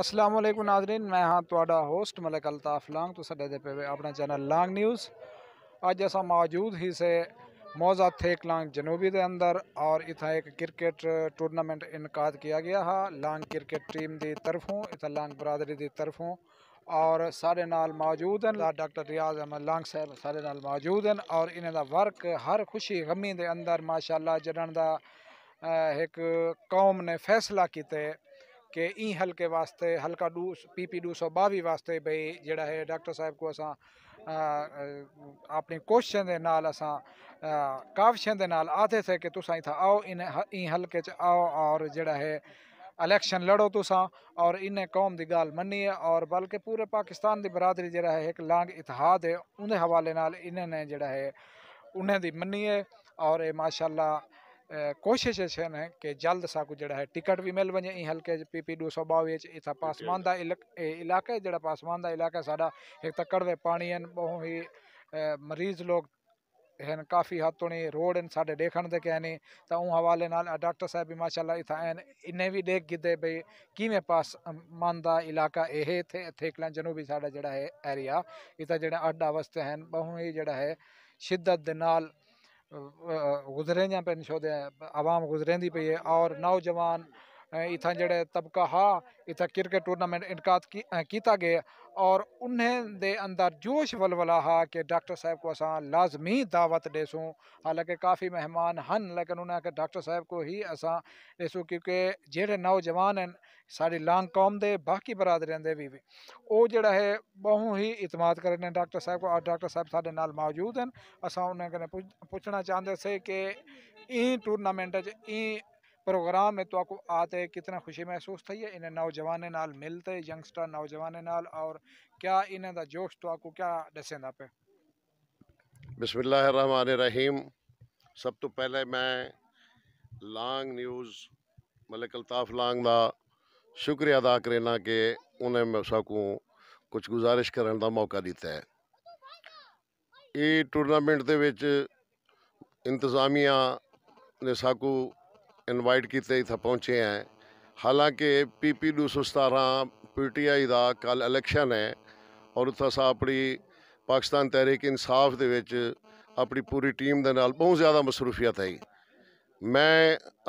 असलम नाजरीन मैं हाँ थोड़ा होस्ट मलिक अलताफ लांग तो सा अपना चैनल लांग न्यूज़ अज असा मौजूद ही से मौजा थे लांग जनूबी के अंदर और इतना एक क्रिकेट टूर्नामेंट इनकाद किया गया हा लांग क्रिकेट टीम की तरफों इत लांग बरादरी की तरफों और साढ़े नाल मौजूद हैं डॉक्टर रियाज अहमद लांग साहब साढ़े नाल मौजूद हैं और इन्हें वर्क हर खुशी गमी के अंदर माशाला जड़न का एक कौम ने फैसला किते कि ई हल्के वास्ते हल्का डू पी पी डू सौ बावी वास्ते भाई जड़ा है डॉक्टर साहब को असा अपनी कोशिशें के नाल अस काविशें के नाल आते थे कि तुसा इतना आओ इन ई हल्के आओ और जड़ा है इलेक्शन लड़ो तुसा और इन्हें कौम की गाल है और बल्कि पूरे पाकिस्तान की बरादरी जरा है एक लांग इतिहाद है उनके हवाले नाल इन्हें ने जड़ा है उन्हें दी है और माशाल्लाह कोशिश ਹੈ ਕਿ ਜਲਦ ਸਾ સાકુ ਜਿਹੜਾ ਹੈ ਟਿਕਟ ਵੀ ਮਿਲ ਵਣੇ ਇਹ ਹਲਕੇ ਪੀਪੀ 222 ਵਿੱਚ ਇਥਾ ਦਾ ਇਲਾਕਾ ਜਿਹੜਾ ਪਾਸਮਾਨ ਦਾ ਇਲਾਕਾ ਸਾਡਾ ਇੱਕ ਤੱਕੜ ਵੇ ਪਾਣੀ ਹਨ ਬਹੁ ਹੀ ਮਰੀਜ਼ ਲੋਕ ਹਨ ਕਾਫੀ ਹੱਦ ਤੋਂ ਰੋਡ ਹਨ ਸਾਡੇ ਦੇਖਣ ਦੇ ਕਹੇ ਤਾਂ ਉਹ ਹਵਾਲੇ ਨਾਲ ਡਾਕਟਰ ਸਾਹਿਬ ਵੀ ਮਾਸ਼ਾਅੱਲਾ ਇਥਾ ਹਨ ਇਹਨੇ ਵੀ ਦੇਖ ਗਿੱਦੇ ਬਈ ਕਿਵੇਂ ਪਾਸ ਦਾ ਇਲਾਕਾ ਇਹ ਇਥੇ ਜਨੂ ਜਨੂਬੀ ਸਾਡਾ ਜਿਹੜਾ ਹੈ ਏਰੀਆ ਇਥਾ ਜਿਹੜਾ ਅੱਡਾ ਅਵਸਥਾ ਹਨ ਬਹੁ ਹੀ ਜਿਹੜਾ ਹੈ ਸ਼ਿੱਦਤ ਦੇ ਨਾਲ गुज़रें पे शोध आवाम गुज़रेंदी पी है और नौजवान इतना जड़े तबका हा इत क्रिकेट टूर्नामेंट इनका किया गया और उन्हें दे अंदर जोश वलवला हा कि डॉक्टर साहब को असा लाजमी दावत देसू हालांकि काफ़ी मेहमान हन लेकिन उन्हें डॉक्टर साहब को ही असा देसू क्योंकि जेडे नौजवान हैं साड़ी लांग कौम दे बाकी बरादर दे भी भी वो जड़ा है बहु ही इतमाद हैं डॉक्टर साहब को और डॉक्टर साहब साढ़े नाल मौजूद हैं असा उन्हें कने पुछना चाहते से कि इन टूर्नामेंट इन प्रोग्राम है तो आपको आते कितना खुशी महसूस थी है इन्हें नौजवान नाल मिलते यंगस्टर नौजवान नाल और क्या इन्हें जोश तो आपको क्या दसेंदा पे बिस्मिल्लाहिर्रहमानिर्रहीम सब तो पहले मैं लांग न्यूज़ मतलब अल्ताफ लांग का शुक्रिया अदा करना के उन्हें मैं सबको कुछ गुजारिश करने मौका दिता है ये टूरनामेंट के इंतजामिया ने साकू इनवाइट किए इत पहुँचे हैं हालांकि पी पी डू सौ सतारह पी टी आई का कल इलेक्शन है और उतना अपनी पाकिस्तान तहरीक इंसाफ के अपनी पूरी टीम के नाल बहुत ज़्यादा मसरूफियत है मैं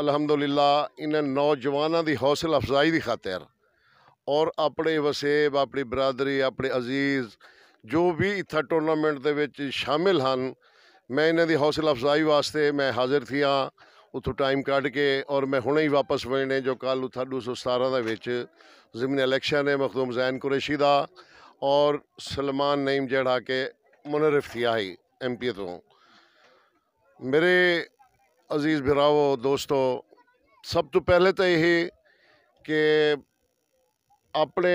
अलहमदुल्ला इन नौजवान की हौसला अफजाई की खातिर और अपने वसेब अपनी बरादरी अपने अजीज़ जो भी इतना टूर्नामेंट के शामिल हैं मैं इन्हों की हौसला अफजाई वास्ते मैं हाज़िर थी हाँ उतो टाइम कट के और मैं हूँ ही वापस ने जो कल उड़ू सौ सतारा के जिमन इलेक्शन है मखदूम जैन कुरैशी का और सलमान नईम जड़ा के मुनरफ किया है एम पी ए तो मेरे अजीज भराओ दोस्तों सब तो पहले तो यही कि अपने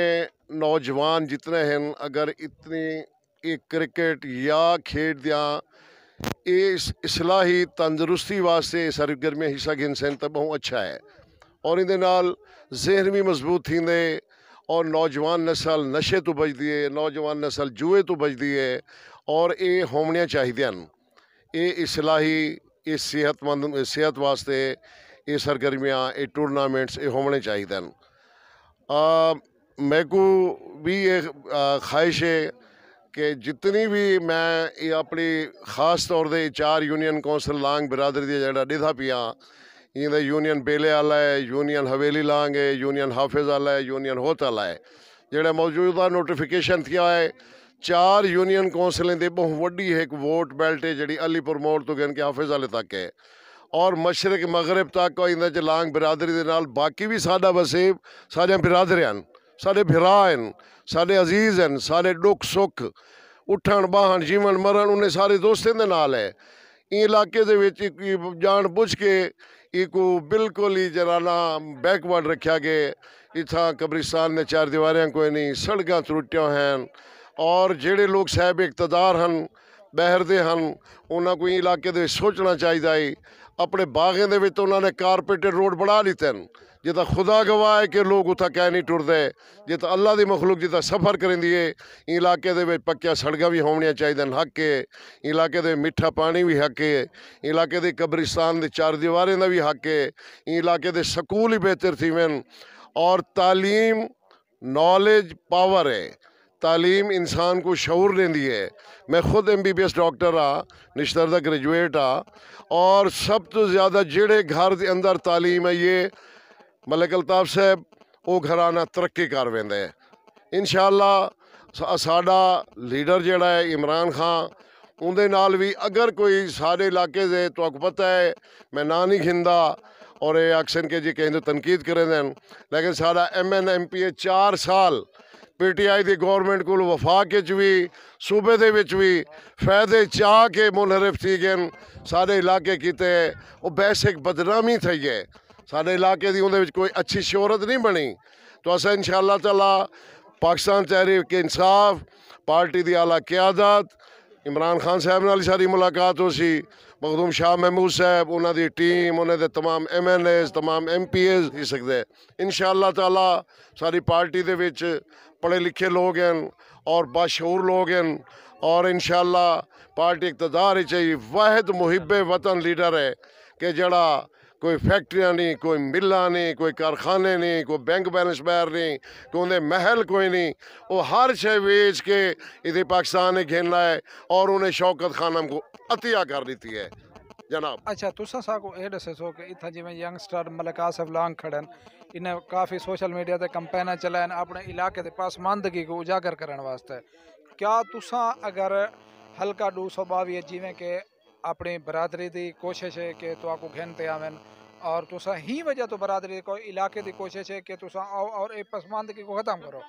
नौजवान जितने हैं अगर इतनी एक क्रिकेट या खेड दिया इस इसलाही तंदुरुस्ती वास्ते ਸਰਗਰਮੀਆਂ हिस्सा ਗਿਣ ਸੈਨ तो बहुत अच्छा है और इन जहन भी मजबूत ਮਜ਼ਬੂਤ और नौजवान नस्ल नशे तो बचती है नौजवान नस्ल जुए तो बचती है और ये होमनिया चाहिए ये इसलाही इस सेहतमंद सेहत वास्ते ये सरगर्मिया ये टूरनामेंट्स ये होमने चाहिए मैकू भी ये ख्वाहिश है कि जितनी भी मैं ये अपनी खास तौर पर चार यूनियन कौंसल लांग बिरादरी जरा डिधा पियाँ इन यूनियन बेले आला है यूनियन हवेली लांग है यूनियन हाफिज आला है यूनियन होत आला है जेड़ मौजूदा नोटिफिकेशन थी है चार यूनियन कौंसलें बहुत वही एक वोट बेल्ट है जी अलीपुर मोड़ तो गिन के हाफिज आले तक है और मशरक मगरब तक इन लांग बिरादरी के नाल बाकी भी साडा बसे सारे बिरादरियान साढ़े भरा आहिनि साढ़े अज़ीज़ हैं साढ़े दुख सुख उठन बाहण जीवन मरण उन्हें सारे दोस्तों के नाल है इन इलाके जान बुझ के इको बिल्कुल ही जरा ना बैकवर्ड रखा गया इतना कब्रिस्तान ने चार दीवारें कोई नहीं सड़क त्रुटिया हैं और जोड़े लोग साहब इकतदार हैं बहरते हैं उन्होंने को इलाके सोचना चाहिए अपने बागें ਹੈ कारपेटेड रोड ਦੇ लीते हैं जिता तो खुदा गवाह है कि लोग उत कह नहीं टुटते जित तो अल्लाह की मखलूक जिता सफर करें इलाके पक्या सड़क भी होनिया चाहिए हक है इलाके मिठा पानी भी हक है इलाके के कब्रिस्तान चार दीवार का भी हक है इलाके के सकूल ही बेहतर थीवन और तालीम नॉलेज पावर है तालीम इंसान को शूर देती है मैं खुद M B B S doctor हाँ निश्तर ग्रेजुएट हाँ और सब तो ज़्यादा जेड़े घर के अंदर तालीम है ये ਮਲਕ ਅਲਤਾਫ ਸਾਹਿਬ ਉਹ ਘਰਾਨਾ ਤਰੱਕੀ ਕਰ ਵੰਦੇ ਆ ਇਨਸ਼ਾਅੱਲਾ ਸਾਡਾ ਲੀਡਰ ਜਿਹੜਾ ਹੈ ਇਮਰਾਨ ਖਾਨ ਉਹਦੇ ਨਾਲ ਵੀ ਅਗਰ ਕੋਈ ਸਾਡੇ ਇਲਾਕੇ ਦੇ ਤੁਹਾਨੂੰ ਪਤਾ ਹੈ ਮੈਂ ਨਾ ਨਹੀਂ ਖਿੰਦਾ ਔਰ ਇਹ ਐਕਸ਼ਨ ਕੇ ਜੀ ਕਹਿੰਦੇ ਤਨਕੀਦ ਕਰਦੇ ਹਨ ਲੇਕਿਨ ਸਾਡਾ ਐਮਐਨ ਐਮਪੀਏ 4 ਸਾਲ ਪੀਟੀਆਈ ਦੀ ਗਵਰਨਮੈਂਟ ਕੋਲ ਵਫਾਕ ਵਿੱਚ ਵੀ ਸੂਬੇ ਦੇ ਵਿੱਚ ਵੀ ਫਾਇਦੇ ਚਾਹ ਕੇ ਮੁਨਰਫ ਸੀ ਗਏ ਸਾਡੇ ਇਲਾਕੇ ਕੀਤੇ ਉਹ ਬੈਸਿਕ ਬਦਨਾਮੀ ਥਈ ਹੈ ਸਾਡੇ ਇਲਾਕੇ ਦੀ ਉਹਦੇ ਵਿੱਚ ਕੋਈ ਅੱਛੀ ਸ਼ੋਹਰਤ ਨਹੀਂ ਬਣੀ ਤਾਂ ਅਸਾਂ तला पाकिस्तान ਪਾਕਿਸਤਾਨ इंसाफ पार्टी की ਦੀ ਆਲਾ ਕਿਆਦਤ इमरान खान साहब नाल सारी मुलाकात हो सी मखदूम शाह महमूद साहब उन्होंने टीम उन्होंने तमाम एम एल एज तमाम एम पी एज ही सकते इन शाला तला सारी पार्टी के पढ़े लिखे लोग हैं और बशहूर लोग हैं और इन शाला पार्टी इकतदार चाहिए वाहद मुहिब वतन लीडर है कि जड़ा कोई फैक्ट्रिया नहीं कोई मिला नहीं कोई कारखाने नहीं कोई बैंक बैलेंस बैर नहीं कोई उन्हें महल कोई नहीं वो हर शह बेच के इधर पाकिस्तान ने खेलना है और उन्हें शौकत खानम को अतिया कर दी है जनाब अच्छा तुसा सा को ये दसो कि इतना जिम्मे यंगस्टर मलिक आसफ लांग खड़न इन्हें काफ़ी सोशल मीडिया से कंपेन चलान अपने इलाके के पासमानदगी को उजागर करने वास्ते क्या तुसा अगर हल्का दो सौ बावी जिमें अपनी बरादरी की कोशिश है कि तो आपको ઘેનતે આવેન और तुसा ही वजह तो बरादरी को इलाके की कोशिश है कि तुसा आओ और ये पसमानदगी को ख़त्म करो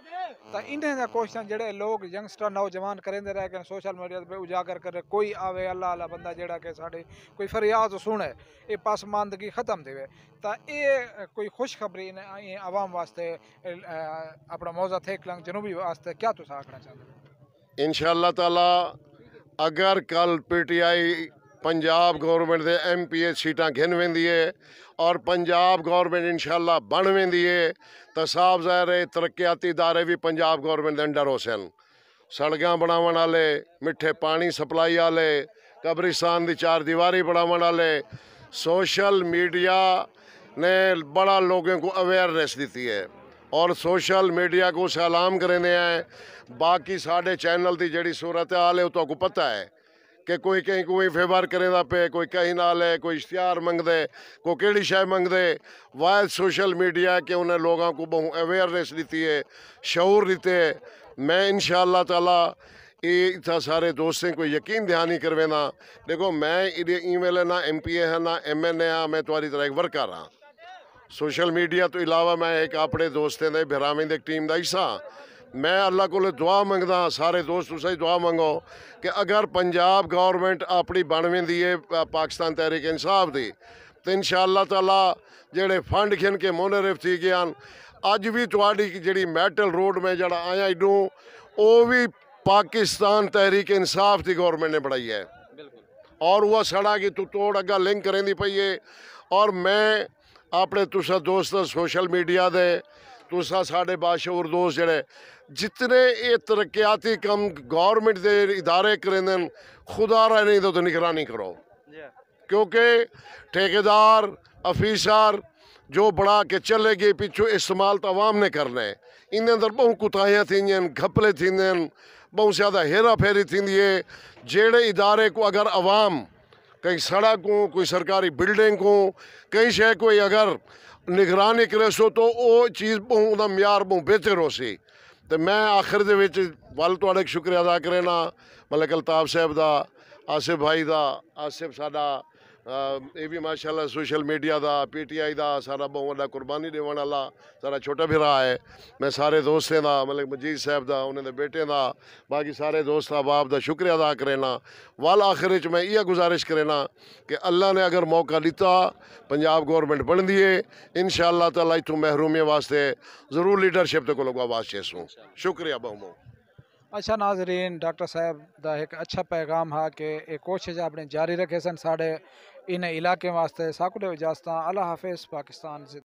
तो इन्हें कोशिश जड़े लोग यंगस्टर नौजवान करें रह के सोशल मीडिया पर उजागर करे कोई आवे अल्लाह अल्लाह बंदा जड़ा के साड़ी कोई फरियाद सुने ये पसमानदगी ख़त्म देवे तो ये कोई खुशखबरी आवाम वास्ते अपना मौजा थे कलंग जनूबी वास्ते क्या तुसा आखना चाहते इन शाह अगर कल P T I Punjab government J M P A सीटा घिन वेंदी और पंजाब गौरमेंट इनशाला बण वेंदी तो साफ़ ज़ाहिर आहे तरक़ियाती इदारे भी पंजाब गौरमेंट दे अंडर हुसैन सड़कां बनावण आह्ले मिठे पानी सप्लाई आह्ले कब्रिस्तान की चार दीवारी बनाव आह्ले सोशल मीडिया ने बड़ा लोगों को अवेयरनैस दी है और सोशल मीडिया को सलाम करेंदे हैं बाकी साढ़े चैनल की जड़ी सूरत हाल है वो तो पता है ਕਿ ਕੋਈ ਕਹੀਂ ਕੋਈ ਫੇਵਰ ਕਰੇਦਾ ਪਏ ਕੋਈ ਕਹੀਂ ਨਾਲ ਹੈ ਕੋਈ ਇਸ਼ਤਿਹਾਰ ਮੰਗਦੇ ਕੋ ਕਿਹੜੀ ਸ਼ੈ ਮੰਗਦੇ ਵਾਇਸ ਸੋਸ਼ਲ ਮੀਡੀਆ ਕਿ ਉਹਨੇ ਲੋਕਾਂ ਕੋ ਬਹੁ ਅਵੇਅਰਨੈਸ ਦਿੱਤੀ ਹੈ ਸ਼ੌਰ ਦਿੱਤੇ ਮੈਂ ਇਨਸ਼ਾ ਇਨਸ਼ਾਅੱਲਾ ਤਾਲਾ ਇਹ ਇਥਾ ਸਾਰੇ ਦੋਸਤਾਂ ਕੋ ਯਕੀਨ ਦਿਹਾਨੀ ਕਰਵੇਨਾ ਦੇਖੋ ਮੈਂ ਇਹਦੇ ਈਮੇਲ ਹੈ ਨਾ ਐਮਪੀਏ ਹੈ ਨਾ ਐਮਐਨਏ ਆ ਮੈਂ ਤੁਹਾਡੀ ਤਰ੍ਹਾਂ ਇੱਕ ਵਰਕਰ ਆ ਸੋਸ਼ਲ ਮੀਡੀਆ ਤੋਂ ਇਲਾਵਾ ਮੈਂ ਇੱਕ ਆਪਣੇ ਦੋਸਤਾਂ ਦੇ ਭਰਾਵੇਂ ਦੀ ਟੀਮ ਦਾ ਹਿੱਸਾ मैं अल्लाह को दुआ मंगदा सारे दोस्त तुसें दुआ मंगो कि अगर पंजाब गौरमेंट अपनी बनवें दी है पाकिस्तान तहरीक इंसाफ की तो इन शाला तला जोड़े फंड खिन के मुनरिफ थी गए हैं अज भी थोड़ी जी मैटल रोड में जरा आया इडू वो भी पाकिस्तान तहरीक इंसाफ की गौरमेंट ने बनाई है और वह सड़ा कि तू तोड़ अगर लिंक करें दी पई है और मैं अपने तुसा दोस्त सोशल मीडिया के दूसरा साढ़े बाशूर दोस्त जड़े जितने ये तरक्याती कम गौरमेंट के इदारे करेंगे खुदा रहा नहीं तो निगरानी करो क्योंकि ठेकेदार अफीसर जो बढ़ा के चले गए पिछु इस्तेमाल तो आवाम ने करना है इन अंदर बहु कुताहियाँ थी घपले थी बहुत ज़्यादा हेरा फेरी थी जड़े इदारे को अगर आवाम कहीं सड़क हो कोई सरकारी बिल्डिंग हो कई शह कोई अगर ਨਿਗਰਾਨ ਕਰੇ ਸੋ ਤੋਂ ਉਹ ਚੀਜ਼ ਬਹੁਤ ਦਾ ਮਿਆਰ ਬਹੁਤ ਬਿਹਤਰ ਹੋ ਸੀ ਤੇ ਮੈਂ ਆਖਰ ਦੇ ਵਿੱਚ ਵੱਲ ਤੁਹਾਡੇ ਸ਼ੁਕਰੀਆ ਅਦਾ ਕਰਨਾ ਮਲਕ ਅਲਤਾਫ ਸਾਹਿਬ ਦਾ ਆਸਿਫ ਭਾਈ ਦਾ ਆਸਿਫ ਸਾਡਾ यह भी माशाला सोशल मीडिया का पी टी आई का सारा बहुत वाला कुर्बानी देव वाला सारा छोटा भी रहा है मैं सारे दोस्तों का मतलब मजीद साहब का उन्होंने बेटे का बाकी सारे दोस्त बाप का शुक्रिया अदा करेना वाल आखिर मैं इं गुजारिश करेना कि अल्लाह ने अगर मौका दिता पंजाब गौरमेंट बन दिए इन शाला तला इतों महरूमी वास्ते जरूर लीडरशिप तो को आवाज़ चेसू शुक्रिया बहुमो अच्छा नाजरीन डॉक्टर साहब का एक अच्छा पैगाम हा कि कोशिश अपने जारी रखे सन साढ़े इन इलाके वास्ते साकुल जास्ता अल्लाह हाफिज़ पाकिस्तान